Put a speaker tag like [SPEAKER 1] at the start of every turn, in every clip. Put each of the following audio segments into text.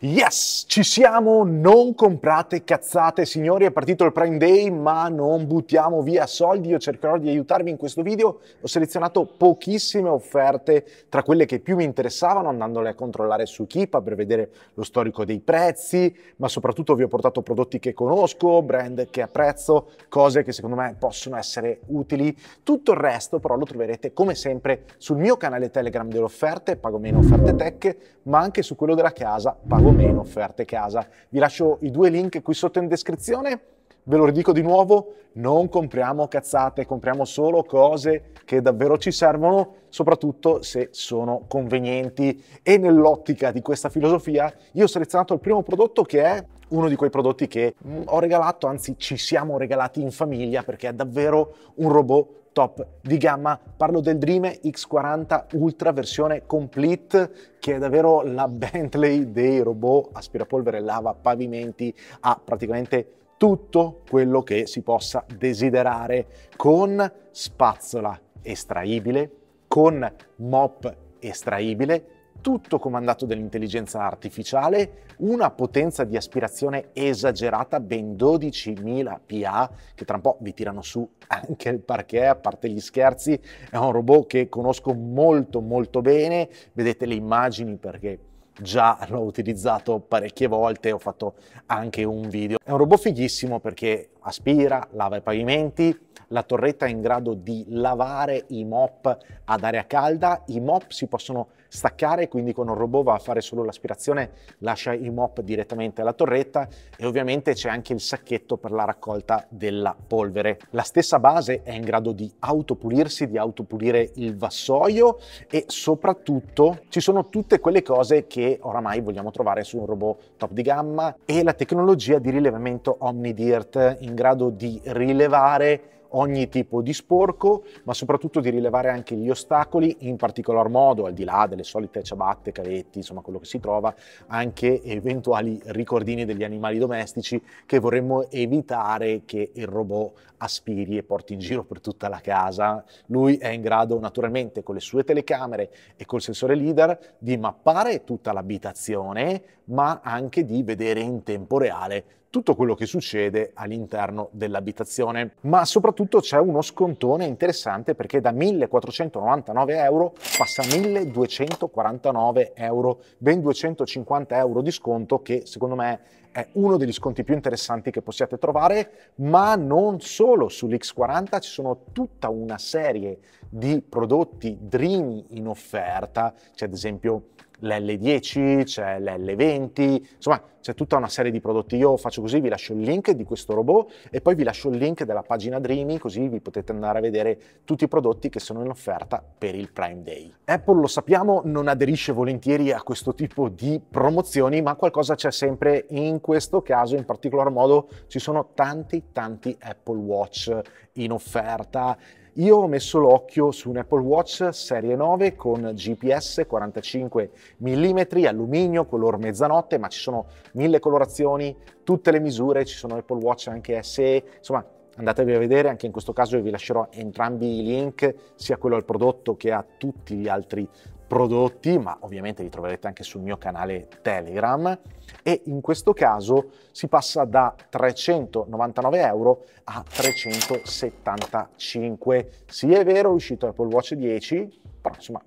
[SPEAKER 1] Yes, ci siamo, non comprate cazzate signori, è partito il Prime Day ma non buttiamo via soldi, io cercherò di aiutarvi in questo video, ho selezionato pochissime offerte tra quelle che più mi interessavano andandole a controllare su Kipa per vedere lo storico dei prezzi, ma soprattutto vi ho portato prodotti che conosco, brand che apprezzo, cose che secondo me possono essere utili, tutto il resto però lo troverete come sempre sul mio canale Telegram delle offerte, pago meno offerte tech, ma anche su quello della casa, pago o meno offerte casa. Vi lascio i due link qui sotto in descrizione. Ve lo ridico di nuovo, non compriamo cazzate, compriamo solo cose che davvero ci servono, soprattutto se sono convenienti. E nell'ottica di questa filosofia io ho selezionato il primo prodotto che è uno di quei prodotti che mm, ho regalato, anzi ci siamo regalati in famiglia perché è davvero un robot top di gamma. Parlo del Dream X40 Ultra versione complete che è davvero la Bentley dei robot aspirapolvere, lava, pavimenti, ha praticamente tutto quello che si possa desiderare con spazzola estraibile, con mop estraibile, tutto comandato dall'intelligenza artificiale, una potenza di aspirazione esagerata, ben 12.000 PA, che tra un po' vi tirano su anche il parquet, a parte gli scherzi, è un robot che conosco molto molto bene, vedete le immagini perché già l'ho utilizzato parecchie volte, ho fatto anche un video. È un robot fighissimo perché aspira, lava i pavimenti, la torretta è in grado di lavare i mop ad aria calda, i mop si possono staccare, quindi con un robot va a fare solo l'aspirazione, lascia i mop direttamente alla torretta e ovviamente c'è anche il sacchetto per la raccolta della polvere. La stessa base è in grado di autopulirsi, di autopulire il vassoio e soprattutto ci sono tutte quelle cose che oramai vogliamo trovare su un robot top di gamma e la tecnologia di rilevamento OmniDirt in grado di rilevare ogni tipo di sporco, ma soprattutto di rilevare anche gli ostacoli, in particolar modo, al di là delle solite ciabatte, cavetti, insomma quello che si trova, anche eventuali ricordini degli animali domestici che vorremmo evitare che il robot aspiri e porti in giro per tutta la casa. Lui è in grado naturalmente con le sue telecamere e col sensore LIDAR di mappare tutta l'abitazione, ma anche di vedere in tempo reale tutto quello che succede all'interno dell'abitazione. Ma soprattutto c'è uno scontone interessante perché da 1499 euro passa a 1249 euro, ben 250 euro di sconto che secondo me è uno degli sconti più interessanti che possiate trovare, ma non solo sull'X40 ci sono tutta una serie di prodotti Dreamy in offerta, c'è ad esempio l'L10, c'è l'L20, insomma c'è tutta una serie di prodotti. Io faccio così, vi lascio il link di questo robot e poi vi lascio il link della pagina Dreamy così vi potete andare a vedere tutti i prodotti che sono in offerta per il Prime Day. Apple, lo sappiamo, non aderisce volentieri a questo tipo di promozioni, ma qualcosa c'è sempre in questo caso, in particolar modo ci sono tanti tanti Apple Watch in offerta io ho messo l'occhio su un Apple Watch serie 9 con GPS 45 mm, alluminio, color mezzanotte, ma ci sono mille colorazioni, tutte le misure, ci sono Apple Watch anche SE, insomma andatevi a vedere, anche in questo caso vi lascerò entrambi i link, sia quello al prodotto che a tutti gli altri prodotti, ma ovviamente li troverete anche sul mio canale Telegram e in questo caso si passa da 399 euro a 375. Sì è vero, è uscito Apple Watch 10, però insomma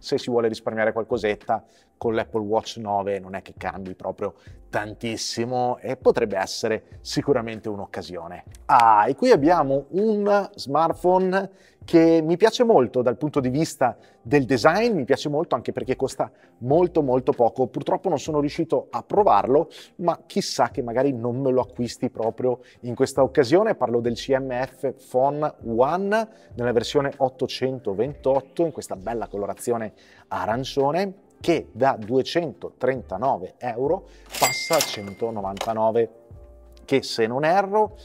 [SPEAKER 1] se si vuole risparmiare qualcosetta con l'Apple Watch 9 non è che cambi proprio tantissimo e potrebbe essere sicuramente un'occasione. Ah, e qui abbiamo un smartphone che mi piace molto dal punto di vista del design, mi piace molto anche perché costa molto molto poco. Purtroppo non sono riuscito a provarlo, ma chissà che magari non me lo acquisti proprio in questa occasione. Parlo del CMF Phone One nella versione 828 in questa bella colorazione arancione che da 239 euro passa a 199 che se non erro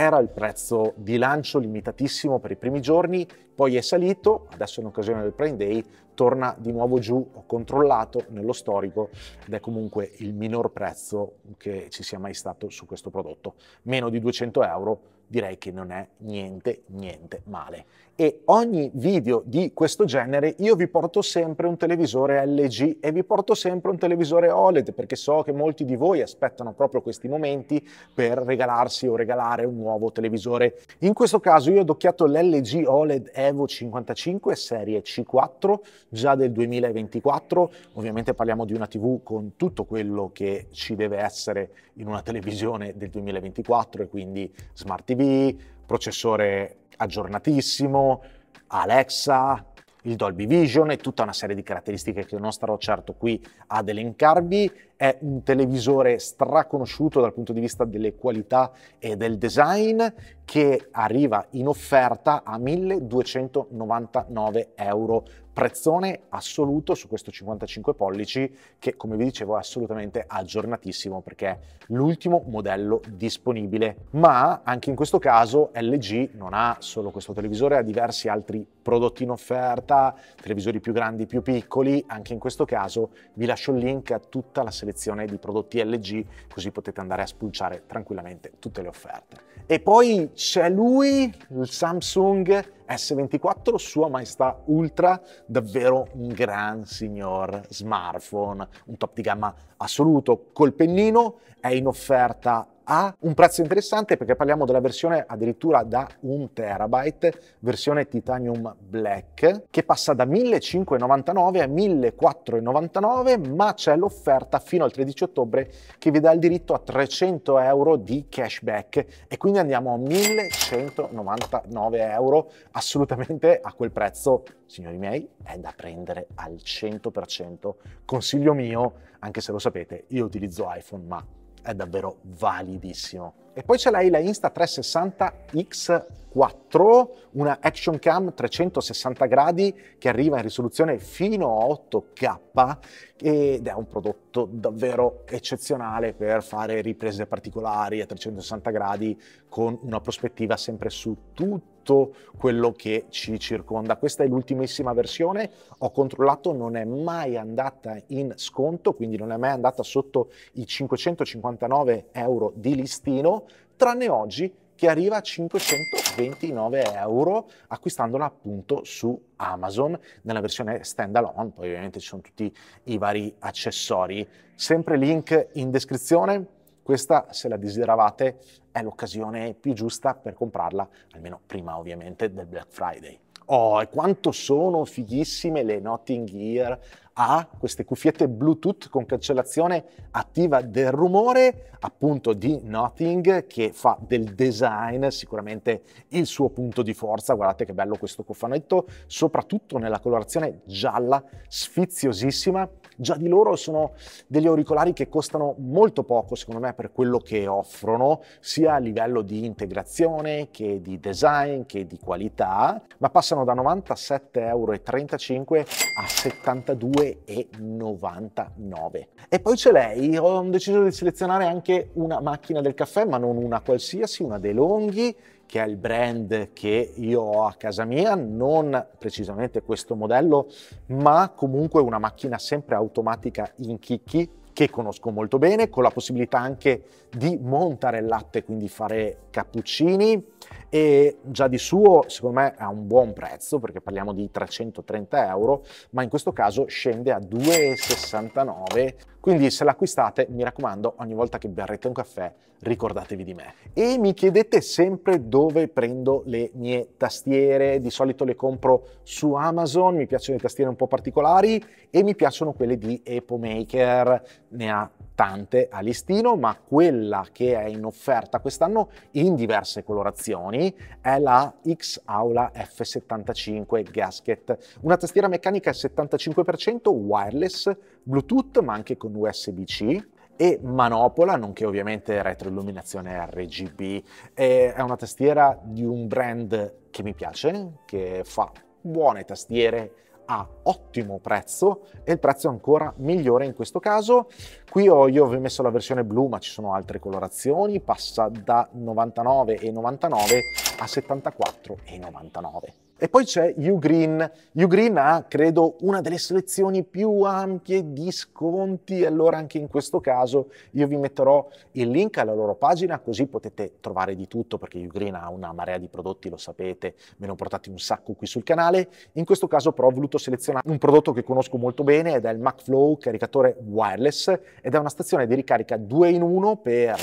[SPEAKER 1] era il prezzo di lancio limitatissimo per i primi giorni poi è salito, adesso in occasione del Prime Day torna di nuovo giù, ho controllato nello storico ed è comunque il minor prezzo che ci sia mai stato su questo prodotto. Meno di 200 euro direi che non è niente, niente male. E ogni video di questo genere io vi porto sempre un televisore LG e vi porto sempre un televisore OLED perché so che molti di voi aspettano proprio questi momenti per regalarsi o regalare un nuovo televisore. In questo caso io ho adocchiato l'LG OLED Evo 55 serie C4 già del 2024. Ovviamente parliamo di una TV con tutto quello che ci deve essere in una televisione del 2024 e quindi smart TV, processore aggiornatissimo, Alexa, il Dolby Vision e tutta una serie di caratteristiche che non starò certo qui ad elencarvi. È un televisore straconosciuto dal punto di vista delle qualità e del design che arriva in offerta a 1299 euro prezzone assoluto su questo 55 pollici che come vi dicevo è assolutamente aggiornatissimo perché è l'ultimo modello disponibile ma anche in questo caso LG non ha solo questo televisore ha diversi altri prodotti in offerta televisori più grandi più piccoli anche in questo caso vi lascio il link a tutta la selezione di prodotti LG così potete andare a spulciare tranquillamente tutte le offerte e poi c'è lui, il Samsung S24, sua maestà ultra, davvero un gran signor smartphone, un top di gamma assoluto. Col pennino è in offerta ha un prezzo interessante perché parliamo della versione addirittura da 1 terabyte, versione titanium black, che passa da 1599 a 1499, ma c'è l'offerta fino al 13 ottobre che vi dà il diritto a 300 euro di cashback e quindi andiamo a 1199 euro, assolutamente a quel prezzo, signori miei, è da prendere al 100%. Consiglio mio, anche se lo sapete, io utilizzo iPhone, ma è davvero validissimo. E poi ce l'hai la Insta360 X4, una action cam 360 gradi che arriva in risoluzione fino a 8K ed è un prodotto davvero eccezionale per fare riprese particolari a 360 gradi con una prospettiva sempre su tutti tutto quello che ci circonda. Questa è l'ultimissima versione, ho controllato, non è mai andata in sconto, quindi non è mai andata sotto i 559 euro di listino, tranne oggi che arriva a 529 euro acquistandola appunto su Amazon nella versione stand alone, poi ovviamente ci sono tutti i vari accessori. Sempre link in descrizione, questa, se la desideravate, è l'occasione più giusta per comprarla, almeno prima ovviamente del Black Friday. Oh, e quanto sono fighissime le Notting Gear Ha ah, queste cuffiette Bluetooth con cancellazione attiva del rumore, appunto di Notting, che fa del design sicuramente il suo punto di forza. Guardate che bello questo cofanetto, soprattutto nella colorazione gialla, sfiziosissima Già di loro sono degli auricolari che costano molto poco, secondo me, per quello che offrono, sia a livello di integrazione che di design che di qualità, ma passano da 97,35 euro a 72,99. E poi c'è lei, ho deciso di selezionare anche una macchina del caffè, ma non una qualsiasi, una De Longhi che è il brand che io ho a casa mia, non precisamente questo modello, ma comunque una macchina sempre automatica in chicchi che conosco molto bene, con la possibilità anche di montare il latte, quindi fare cappuccini e già di suo secondo me ha un buon prezzo perché parliamo di 330 euro, ma in questo caso scende a 2,69 quindi se l'acquistate, mi raccomando, ogni volta che berrete un caffè, ricordatevi di me. E mi chiedete sempre dove prendo le mie tastiere, di solito le compro su Amazon, mi piacciono le tastiere un po' particolari e mi piacciono quelle di Epomaker, ne ha tante a listino, ma quella che è in offerta quest'anno in diverse colorazioni è la X Aula F75 Gasket, una tastiera meccanica 75% wireless, Bluetooth ma anche con USB-C, e manopola, nonché ovviamente retroilluminazione RGB. È una tastiera di un brand che mi piace, che fa buone tastiere a ottimo prezzo e il prezzo è ancora migliore in questo caso. Qui ho, io vi ho messo la versione blu ma ci sono altre colorazioni, passa da 99,99 a 74,99. E poi c'è Hugh Green. ha, credo, una delle selezioni più ampie di sconti, allora anche in questo caso io vi metterò il link alla loro pagina così potete trovare di tutto perché Hugh ha una marea di prodotti, lo sapete, me ne ho portati un sacco qui sul canale. In questo caso però ho voluto selezionare un prodotto che conosco molto bene ed è il MacFlow caricatore wireless ed è una stazione di ricarica 2 in 1 per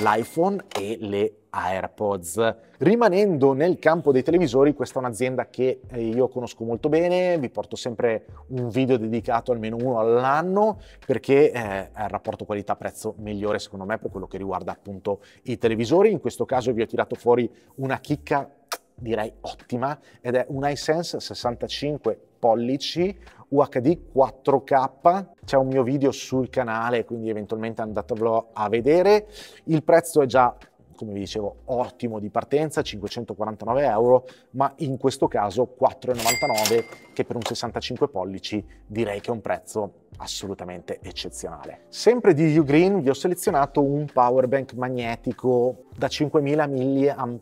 [SPEAKER 1] l'iPhone e le AirPods. Rimanendo nel campo dei televisori, questa è un'azienda che eh, io conosco molto bene, vi porto sempre un video dedicato almeno uno all'anno perché eh, è il rapporto qualità-prezzo migliore secondo me per quello che riguarda appunto i televisori. In questo caso vi ho tirato fuori una chicca direi ottima ed è un iSense 65 pollici UHD 4K, c'è un mio video sul canale, quindi eventualmente andatevelo a vedere. Il prezzo è già come vi dicevo, ottimo di partenza, 549 euro, ma in questo caso 4,99 che per un 65 pollici direi che è un prezzo assolutamente eccezionale. Sempre di Ugreen vi ho selezionato un powerbank magnetico da 5000 mAh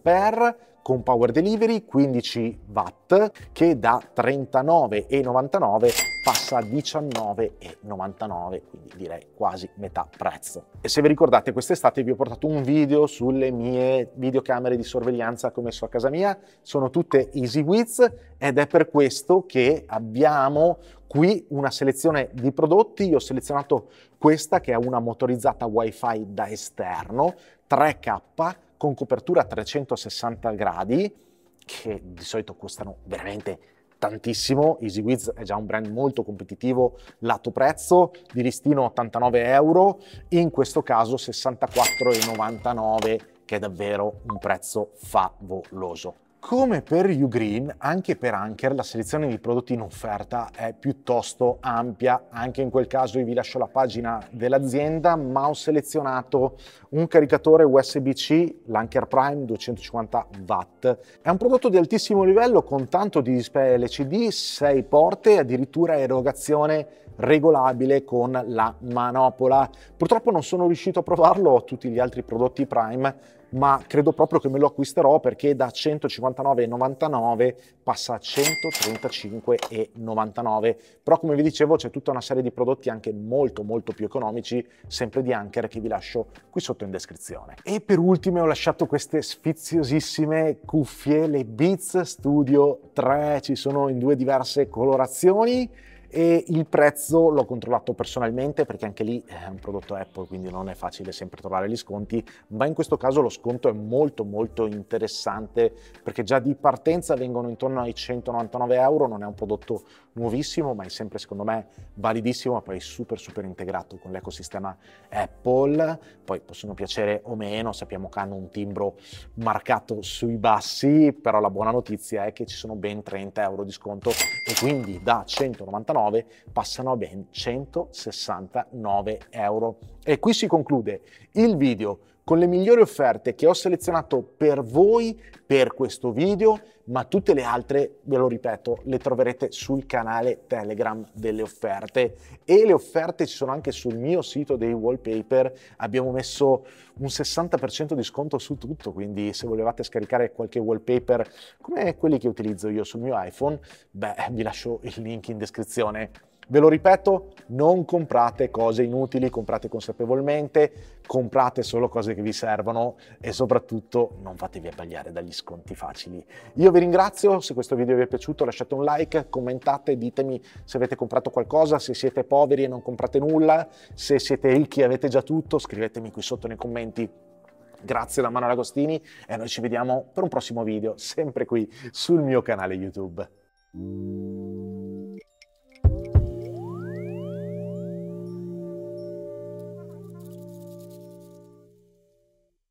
[SPEAKER 1] con power delivery 15 watt che da 39,99 passa a 19,99 quindi direi quasi metà prezzo e se vi ricordate quest'estate vi ho portato un video sulle mie videocamere di sorveglianza che ho messo a casa mia sono tutte easy width ed è per questo che abbiamo qui una selezione di prodotti io ho selezionato questa che è una motorizzata wifi da esterno 3k con copertura a 360 gradi, che di solito costano veramente tantissimo. EasyWiz è già un brand molto competitivo lato prezzo, di listino 89 euro, in questo caso 64,99 che è davvero un prezzo favoloso. Come per Ugreen, anche per Anker la selezione di prodotti in offerta è piuttosto ampia, anche in quel caso io vi lascio la pagina dell'azienda, ma ho selezionato un caricatore USB-C, l'Anker Prime 250 Watt. È un prodotto di altissimo livello con tanto di display LCD, 6 porte e addirittura erogazione regolabile con la manopola. Purtroppo non sono riuscito a provarlo tutti gli altri prodotti Prime ma credo proprio che me lo acquisterò perché da 159,99 passa a 135,99. Però come vi dicevo c'è tutta una serie di prodotti anche molto molto più economici, sempre di Anker, che vi lascio qui sotto in descrizione. E per ultime ho lasciato queste sfiziosissime cuffie, le Beats Studio 3, ci sono in due diverse colorazioni e il prezzo l'ho controllato personalmente perché anche lì eh, è un prodotto Apple quindi non è facile sempre trovare gli sconti ma in questo caso lo sconto è molto molto interessante perché già di partenza vengono intorno ai 199 euro non è un prodotto nuovissimo, ma è sempre secondo me validissimo, ma poi super super integrato con l'ecosistema Apple. Poi possono piacere o meno, sappiamo che hanno un timbro marcato sui bassi, però la buona notizia è che ci sono ben 30 euro di sconto e quindi da 199 passano a ben 169 euro. E qui si conclude il video con le migliori offerte che ho selezionato per voi per questo video, ma tutte le altre, ve lo ripeto, le troverete sul canale Telegram delle offerte e le offerte ci sono anche sul mio sito dei wallpaper, abbiamo messo un 60% di sconto su tutto, quindi se volevate scaricare qualche wallpaper come quelli che utilizzo io sul mio iPhone, beh, vi lascio il link in descrizione. Ve lo ripeto, non comprate cose inutili, comprate consapevolmente, comprate solo cose che vi servono e soprattutto non fatevi abbagliare dagli sconti facili. Io vi ringrazio, se questo video vi è piaciuto lasciate un like, commentate, ditemi se avete comprato qualcosa, se siete poveri e non comprate nulla, se siete ricchi e avete già tutto, scrivetemi qui sotto nei commenti Grazie da Manuel Agostini e noi ci vediamo per un prossimo video, sempre qui sul mio canale YouTube.